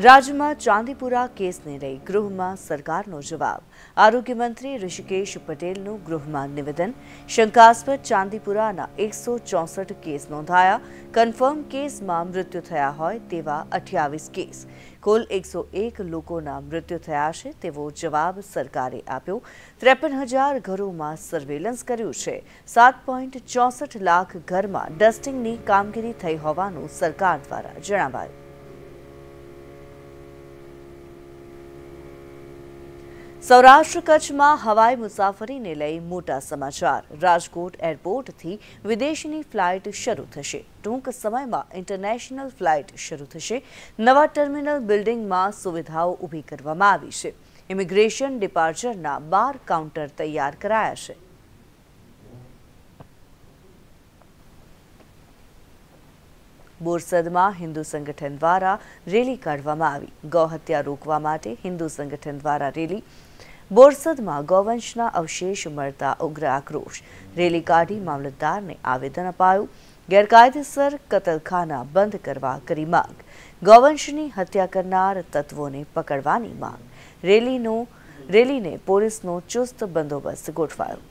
રાજ્યમાં ચાંદીપુરા કેસને લઈ ગૃહમાં સરકારનો જવાબ આરોગ્યમંત્રી ઋષિકેશ પટેલનું ગૃહમાં નિવેદન શંકાસ્પદ ચાંદીપુરાના એકસો ચોસઠ કેસ નોંધાયા કન્ફર્મ કેસમાં મૃત્યુ થયા હોય તેવા અઠ્યાવીસ કેસ કુલ એકસો એક લોકોના મૃત્યુ થયા છે તેવો જવાબ સરકારે આપ્યો ત્રેપન હજાર ઘરોમાં સર્વેલન્સ કર્યું છે સાત પોઈન્ટ ચોસઠ લાખ ઘરમાં ડસ્ટિંગની કામગીરી થઈ હોવાનું સરકાર દ્વારા જણાવાયું સૌરાષ્ટ્ર કચ્છમાં હવાઈ મુસાફરીને લઈ મોટા સમાચાર રાજકોટ એરપોર્ટથી વિદેશની ફ્લાઇટ શરૂ થશે ટૂંક સમયમાં ઇન્ટરનેશનલ ફ્લાઇટ શરૂ થશે નવા ટર્મિનલ બિલ્ડિંગમાં સુવિધાઓ ઊભી કરવામાં આવી છે ઇમિગ્રેશન ડિપાર્ચરના બાર કાઉન્ટર તૈયાર કરાયા છે બોરસદમાં હિન્દુ સંગઠન દ્વારા રેલી કાઢવામાં આવી ગૌહત્યા રોકવા માટે હિન્દુ સંગઠન દ્વારા રેલી બોરસદમાં ગૌવંશના અવશેષ મળતા ઉગ્ર આક્રોશ રેલી કાઢી મામલતદારને આવેદન અપાયું ગેરકાયદેસર કતલખાના બંધ કરવા કરી માંગ ગૌવંશની હત્યા કરનાર તત્વોને પકડવાની માંગ રેલીનો રેલીને પોલીસનો ચુસ્ત બંદોબસ્ત ગોઠવાયો